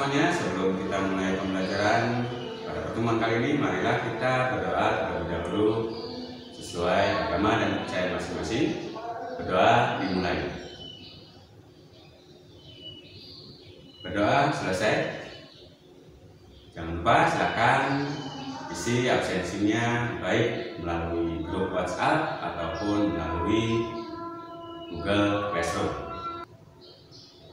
semuanya, sebelum kita mulai pembelajaran pada pertemuan kali ini, marilah kita berdoa terlebih dahulu sesuai agama dan percaya masing-masing. Berdoa dimulai. Berdoa selesai. Jangan lupa silakan isi absensinya baik melalui grup WhatsApp ataupun melalui Google Classroom.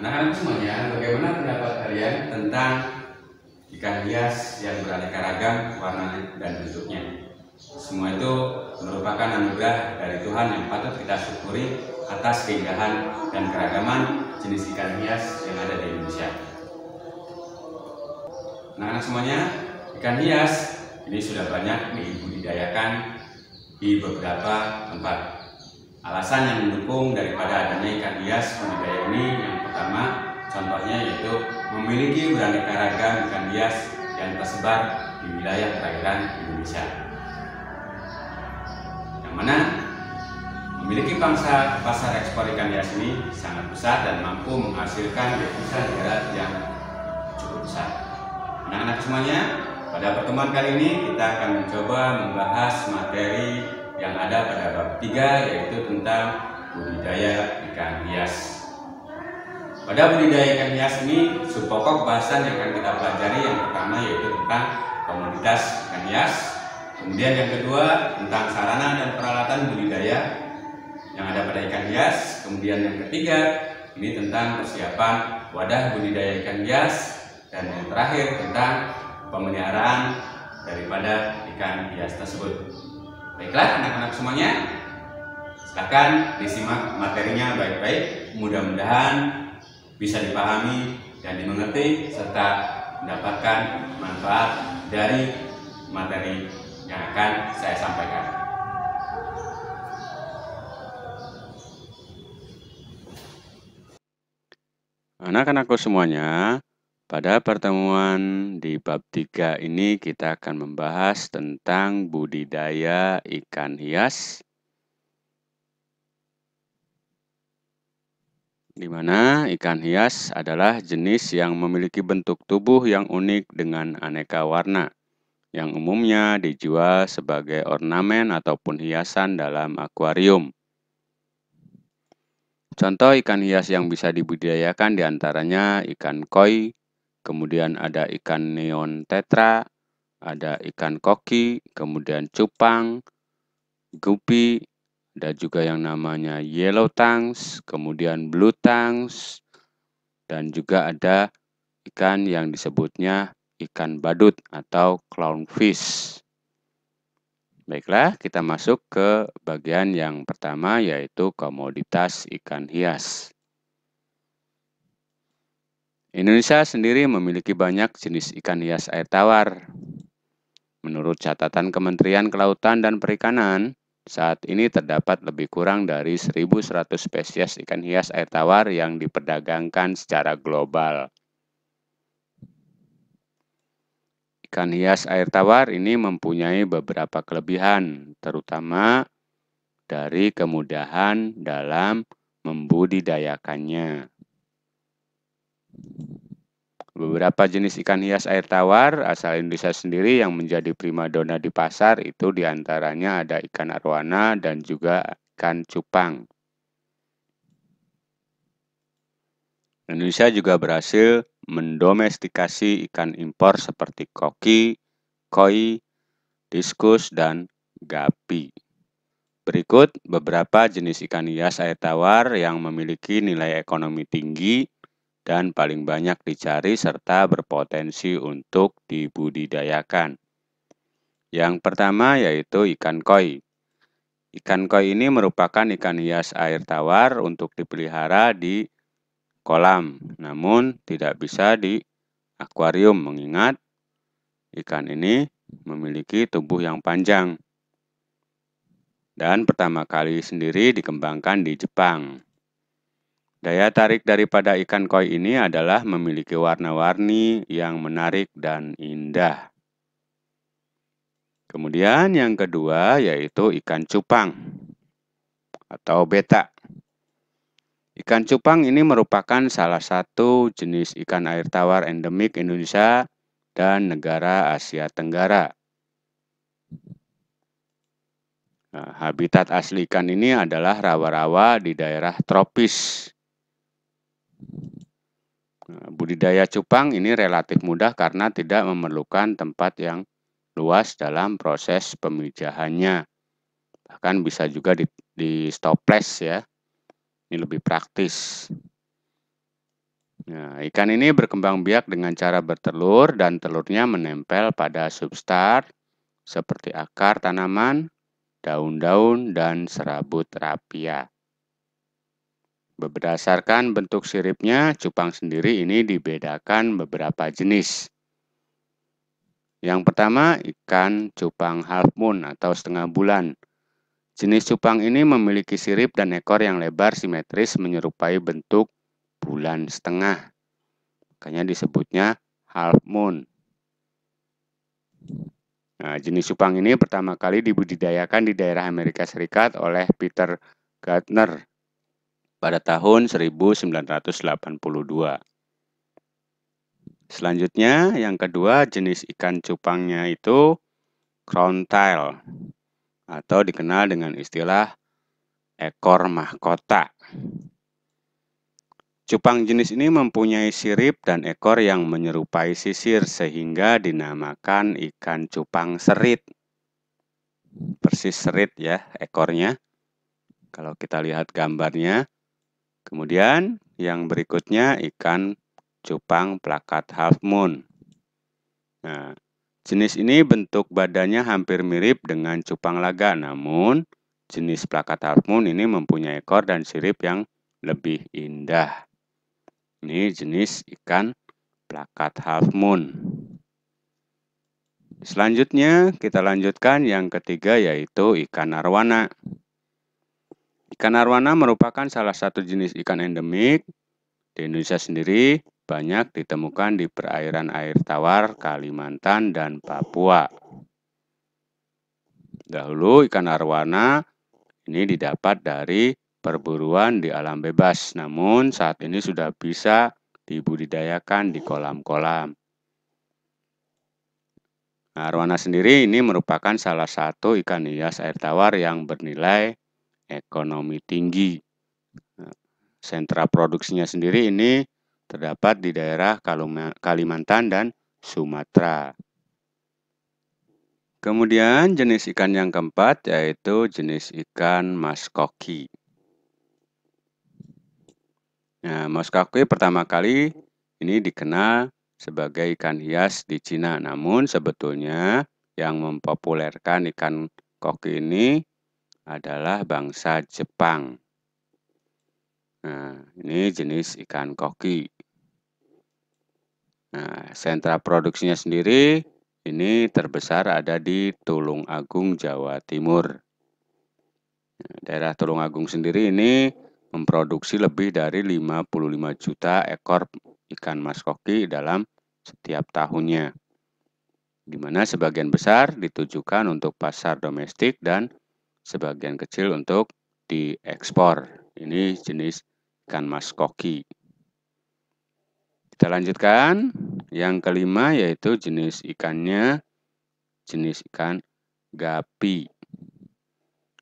Anak-anak semuanya, bagaimana pendapat kalian tentang ikan hias yang beraneka ragam warna dan bentuknya? Semua itu merupakan anugerah dari Tuhan yang patut kita syukuri atas keindahan dan keragaman jenis ikan hias yang ada di Indonesia. Anak-anak semuanya, ikan hias ini sudah banyak dibudidayakan di beberapa tempat. Alasan yang mendukung daripada adanya ikan hias budidaya ini yang pertama contohnya yaitu memiliki beraneka ragam ikan hias yang tersebar di wilayah perairan Indonesia. Yang mana memiliki pangsa pasar ekspor ikan hias ini sangat besar dan mampu menghasilkan devisa negara yang cukup besar. Anak-anak semuanya, pada pertemuan kali ini kita akan mencoba membahas materi yang ada pada bab 3 yaitu tentang budidaya ikan hias. Pada budidaya ikan hias ini, subpokok bahasan yang akan kita pelajari yang pertama yaitu tentang komoditas ikan hias, kemudian yang kedua tentang sarana dan peralatan budidaya yang ada pada ikan hias, kemudian yang ketiga ini tentang persiapan wadah budidaya ikan hias, dan yang terakhir tentang pemeliharaan daripada ikan hias tersebut. Baiklah anak-anak semuanya, silahkan disimak materinya baik-baik. Mudah-mudahan bisa dipahami dan dimengerti serta mendapatkan manfaat dari materi yang akan saya sampaikan. Anak-anakku semuanya, pada pertemuan di bab 3 ini kita akan membahas tentang budidaya ikan hias di mana ikan hias adalah jenis yang memiliki bentuk tubuh yang unik dengan aneka warna, yang umumnya dijual sebagai ornamen ataupun hiasan dalam akuarium. Contoh ikan hias yang bisa dibudidayakan diantaranya ikan koi, kemudian ada ikan neon tetra, ada ikan koki, kemudian cupang, gupi, ada juga yang namanya yellow tangs, kemudian blue tangs, dan juga ada ikan yang disebutnya ikan badut atau clownfish. Baiklah, kita masuk ke bagian yang pertama yaitu komoditas ikan hias. Indonesia sendiri memiliki banyak jenis ikan hias air tawar. Menurut catatan Kementerian Kelautan dan Perikanan, saat ini terdapat lebih kurang dari 1.100 spesies ikan hias air tawar yang diperdagangkan secara global. Ikan hias air tawar ini mempunyai beberapa kelebihan, terutama dari kemudahan dalam membudidayakannya. Beberapa jenis ikan hias air tawar asal Indonesia sendiri yang menjadi primadona di pasar itu diantaranya ada ikan arwana dan juga ikan cupang. Indonesia juga berhasil mendomestikasi ikan impor seperti koki, koi, diskus, dan gapi. Berikut beberapa jenis ikan hias air tawar yang memiliki nilai ekonomi tinggi dan paling banyak dicari serta berpotensi untuk dibudidayakan. Yang pertama yaitu ikan koi. Ikan koi ini merupakan ikan hias air tawar untuk dipelihara di kolam, namun tidak bisa di akuarium mengingat ikan ini memiliki tubuh yang panjang dan pertama kali sendiri dikembangkan di Jepang. Daya tarik daripada ikan koi ini adalah memiliki warna-warni yang menarik dan indah. Kemudian yang kedua yaitu ikan cupang atau beta. Ikan cupang ini merupakan salah satu jenis ikan air tawar endemik Indonesia dan negara Asia Tenggara. Nah, habitat asli ikan ini adalah rawa-rawa di daerah tropis Nah, budidaya cupang ini relatif mudah karena tidak memerlukan tempat yang luas dalam proses pemijahannya. Bahkan bisa juga di, di stoples ya. Ini lebih praktis. Nah, ikan ini berkembang biak dengan cara bertelur dan telurnya menempel pada substrat seperti akar tanaman, daun-daun, dan serabut rapia. Berdasarkan bentuk siripnya, cupang sendiri ini dibedakan beberapa jenis. Yang pertama, ikan cupang half moon atau setengah bulan. Jenis cupang ini memiliki sirip dan ekor yang lebar simetris menyerupai bentuk bulan setengah. Makanya disebutnya half moon. Nah, jenis cupang ini pertama kali dibudidayakan di daerah Amerika Serikat oleh Peter Gardner pada tahun 1982. Selanjutnya yang kedua jenis ikan cupangnya itu crowntail atau dikenal dengan istilah ekor mahkota. Cupang jenis ini mempunyai sirip dan ekor yang menyerupai sisir sehingga dinamakan ikan cupang serit. Persis serit ya ekornya. Kalau kita lihat gambarnya, Kemudian yang berikutnya ikan cupang plakat half moon. Nah, jenis ini bentuk badannya hampir mirip dengan cupang laga, namun jenis plakat half moon ini mempunyai ekor dan sirip yang lebih indah. Ini jenis ikan plakat half moon. Selanjutnya kita lanjutkan yang ketiga yaitu ikan arwana. Ikan arwana merupakan salah satu jenis ikan endemik di Indonesia sendiri, banyak ditemukan di perairan air tawar Kalimantan dan Papua. Dahulu ikan arwana ini didapat dari perburuan di alam bebas, namun saat ini sudah bisa dibudidayakan di kolam-kolam. Arwana sendiri ini merupakan salah satu ikan hias air tawar yang bernilai ekonomi tinggi. Nah, sentra produksinya sendiri ini terdapat di daerah Kalimantan dan Sumatera. Kemudian jenis ikan yang keempat yaitu jenis ikan maskoki. Nah, maskoki pertama kali ini dikenal sebagai ikan hias di Cina. Namun sebetulnya yang mempopulerkan ikan koki ini adalah bangsa Jepang. Nah, ini jenis ikan koki. Nah, sentra produksinya sendiri ini terbesar ada di Tulung Agung, Jawa Timur. Nah, daerah Tulung Agung sendiri ini memproduksi lebih dari 55 juta ekor ikan mas koki dalam setiap tahunnya. Di mana sebagian besar ditujukan untuk pasar domestik dan sebagian kecil untuk diekspor. Ini jenis ikan mas koki. Kita lanjutkan. Yang kelima yaitu jenis ikannya, jenis ikan gapi.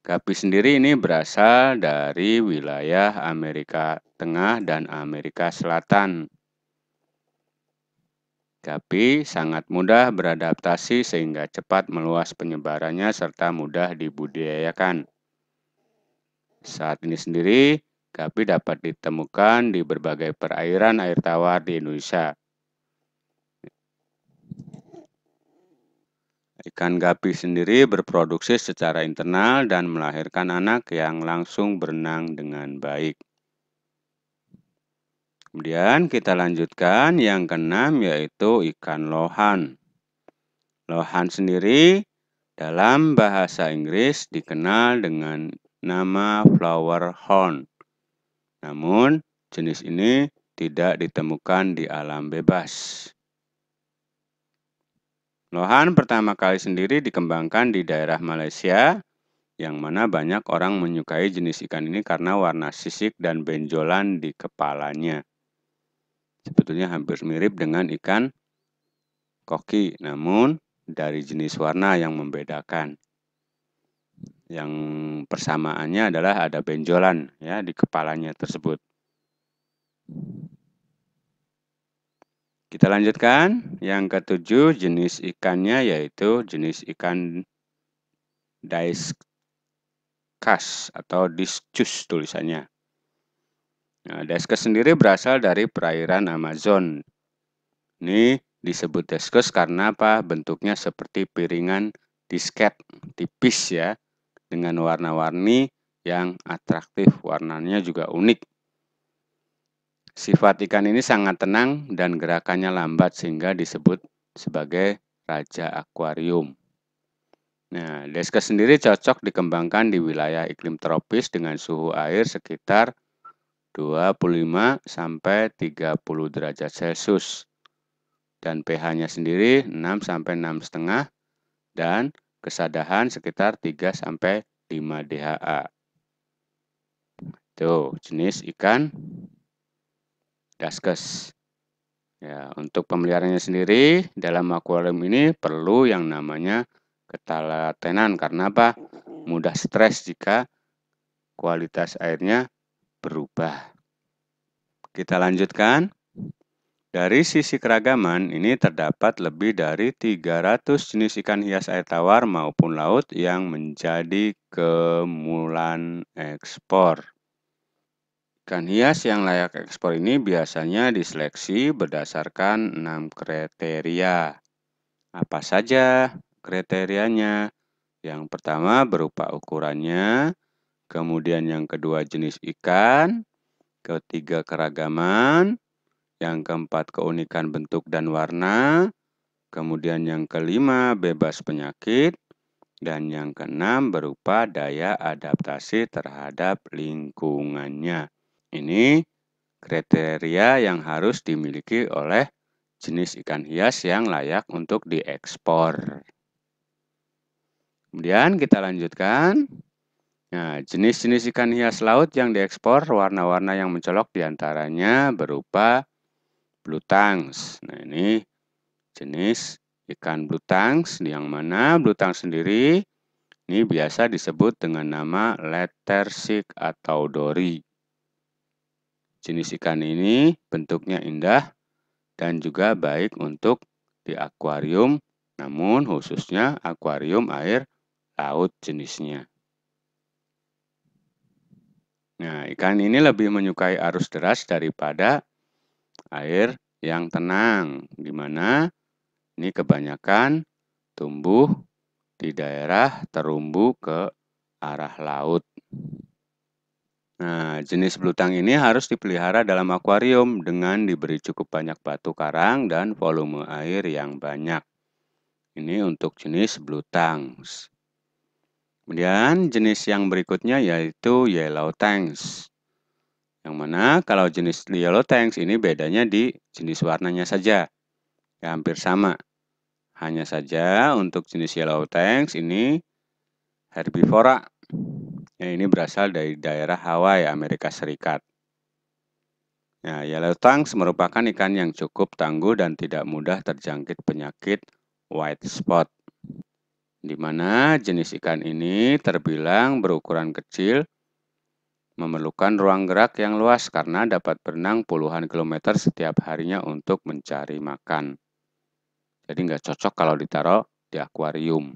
Gapi sendiri ini berasal dari wilayah Amerika Tengah dan Amerika Selatan disikapi, sangat mudah beradaptasi sehingga cepat meluas penyebarannya serta mudah dibudidayakan. Saat ini sendiri, gapi dapat ditemukan di berbagai perairan air tawar di Indonesia. Ikan gapi sendiri berproduksi secara internal dan melahirkan anak yang langsung berenang dengan baik. Kemudian kita lanjutkan yang keenam yaitu ikan lohan. Lohan sendiri dalam bahasa Inggris dikenal dengan nama flower horn. Namun jenis ini tidak ditemukan di alam bebas. Lohan pertama kali sendiri dikembangkan di daerah Malaysia, yang mana banyak orang menyukai jenis ikan ini karena warna sisik dan benjolan di kepalanya. Sebetulnya hampir mirip dengan ikan koki, namun dari jenis warna yang membedakan. Yang persamaannya adalah ada benjolan ya di kepalanya tersebut. Kita lanjutkan, yang ketujuh jenis ikannya yaitu jenis ikan daiskas atau discus tulisannya. Nah, Deskus sendiri berasal dari perairan Amazon. Ini disebut Deskus karena apa? Bentuknya seperti piringan disket tipis ya, dengan warna-warni yang atraktif, warnanya juga unik. Sifat ikan ini sangat tenang dan gerakannya lambat sehingga disebut sebagai raja akuarium. Nah, Deskus sendiri cocok dikembangkan di wilayah iklim tropis dengan suhu air sekitar 25 sampai 30 derajat Celcius. Dan pH-nya sendiri 6 sampai 6,5 dan kesadahan sekitar 3 sampai 5 DHA. Tuh, jenis ikan daskes. Ya, untuk pemeliharaannya sendiri dalam akuarium ini perlu yang namanya ketelatenan karena apa? Mudah stres jika kualitas airnya berubah. Kita lanjutkan. Dari sisi keragaman, ini terdapat lebih dari 300 jenis ikan hias air tawar maupun laut yang menjadi kemulan ekspor. Ikan hias yang layak ekspor ini biasanya diseleksi berdasarkan 6 kriteria. Apa saja kriterianya? Yang pertama berupa ukurannya, kemudian yang kedua jenis ikan, ketiga keragaman, yang keempat keunikan bentuk dan warna, kemudian yang kelima bebas penyakit, dan yang keenam berupa daya adaptasi terhadap lingkungannya. Ini kriteria yang harus dimiliki oleh jenis ikan hias yang layak untuk diekspor. Kemudian kita lanjutkan. Nah, jenis-jenis ikan hias laut yang diekspor warna-warna yang mencolok diantaranya berupa blue tangs. Nah, ini jenis ikan blue tangs yang mana blue tangs sendiri ini biasa disebut dengan nama lettersik atau dori. Jenis ikan ini bentuknya indah dan juga baik untuk di akuarium, namun khususnya akuarium air laut jenisnya. Nah, ikan ini lebih menyukai arus deras daripada air yang tenang, di mana ini kebanyakan tumbuh di daerah terumbu ke arah laut. Nah, jenis belutang ini harus dipelihara dalam akuarium dengan diberi cukup banyak batu karang dan volume air yang banyak. Ini untuk jenis belutang. Kemudian jenis yang berikutnya yaitu yellow tanks. Yang mana kalau jenis yellow tanks ini bedanya di jenis warnanya saja. Ya, hampir sama. Hanya saja untuk jenis yellow tanks ini herbivora. Ya, ini berasal dari daerah Hawaii, Amerika Serikat. Ya, yellow tanks merupakan ikan yang cukup tangguh dan tidak mudah terjangkit penyakit white spot di mana jenis ikan ini terbilang berukuran kecil, memerlukan ruang gerak yang luas karena dapat berenang puluhan kilometer setiap harinya untuk mencari makan. Jadi nggak cocok kalau ditaruh di akuarium.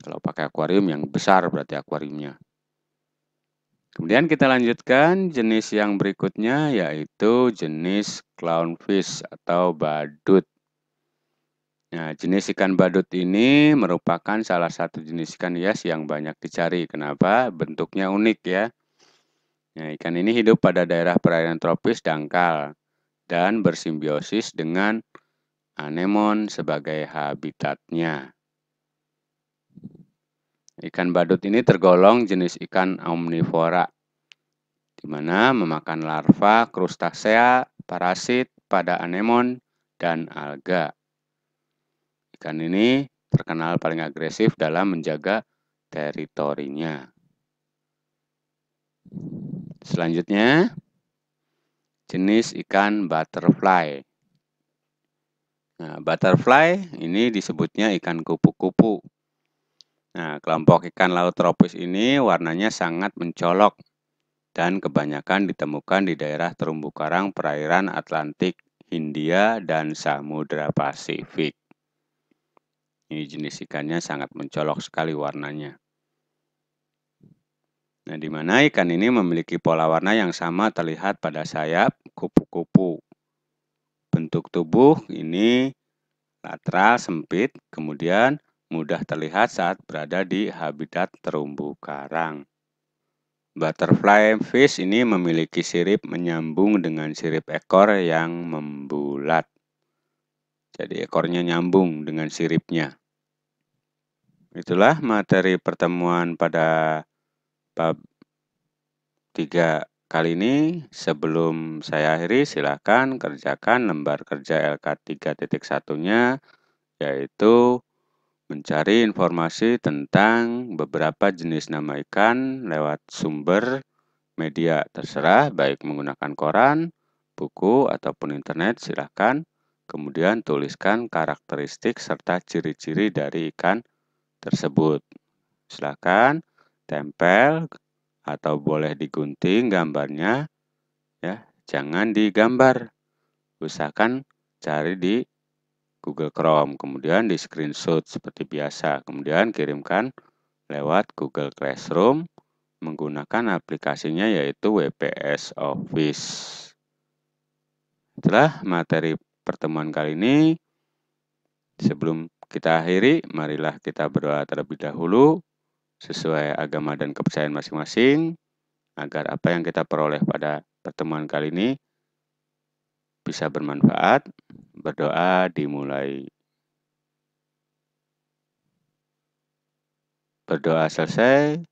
Kalau pakai akuarium yang besar berarti akuariumnya. Kemudian kita lanjutkan jenis yang berikutnya yaitu jenis clownfish atau badut. Nah, jenis ikan badut ini merupakan salah satu jenis ikan hias yang banyak dicari. Kenapa? Bentuknya unik ya. Nah, ikan ini hidup pada daerah perairan tropis dangkal dan bersimbiosis dengan anemon sebagai habitatnya. Ikan badut ini tergolong jenis ikan omnivora, di mana memakan larva, krustasea, parasit pada anemon, dan alga. Ikan ini terkenal paling agresif dalam menjaga teritorinya. Selanjutnya, jenis ikan butterfly. Nah, butterfly ini disebutnya ikan kupu-kupu. Nah, kelompok ikan laut tropis ini warnanya sangat mencolok dan kebanyakan ditemukan di daerah terumbu karang perairan Atlantik, Hindia, dan Samudra Pasifik. Ini jenis ikannya sangat mencolok sekali warnanya. Nah, di mana ikan ini memiliki pola warna yang sama terlihat pada sayap kupu-kupu. Bentuk tubuh ini lateral sempit, kemudian mudah terlihat saat berada di habitat terumbu karang. Butterfly fish ini memiliki sirip menyambung dengan sirip ekor yang membulat. Jadi ekornya nyambung dengan siripnya. Itulah materi pertemuan pada bab 3 kali ini. Sebelum saya akhiri, silakan kerjakan lembar kerja LK 3.1-nya, yaitu mencari informasi tentang beberapa jenis nama ikan lewat sumber media terserah, baik menggunakan koran, buku, ataupun internet, silakan. Kemudian tuliskan karakteristik serta ciri-ciri dari ikan tersebut. Silakan tempel atau boleh digunting gambarnya ya, jangan digambar. Usahakan cari di Google Chrome, kemudian di screenshot seperti biasa, kemudian kirimkan lewat Google Classroom menggunakan aplikasinya yaitu WPS Office. Setelah materi pertemuan kali ini. Sebelum kita akhiri, marilah kita berdoa terlebih dahulu sesuai agama dan kepercayaan masing-masing agar apa yang kita peroleh pada pertemuan kali ini bisa bermanfaat. Berdoa dimulai. Berdoa selesai.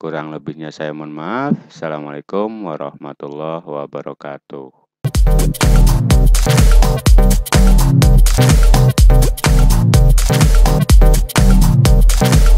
Kurang lebihnya saya mohon maaf. Assalamualaikum warahmatullahi wabarakatuh. you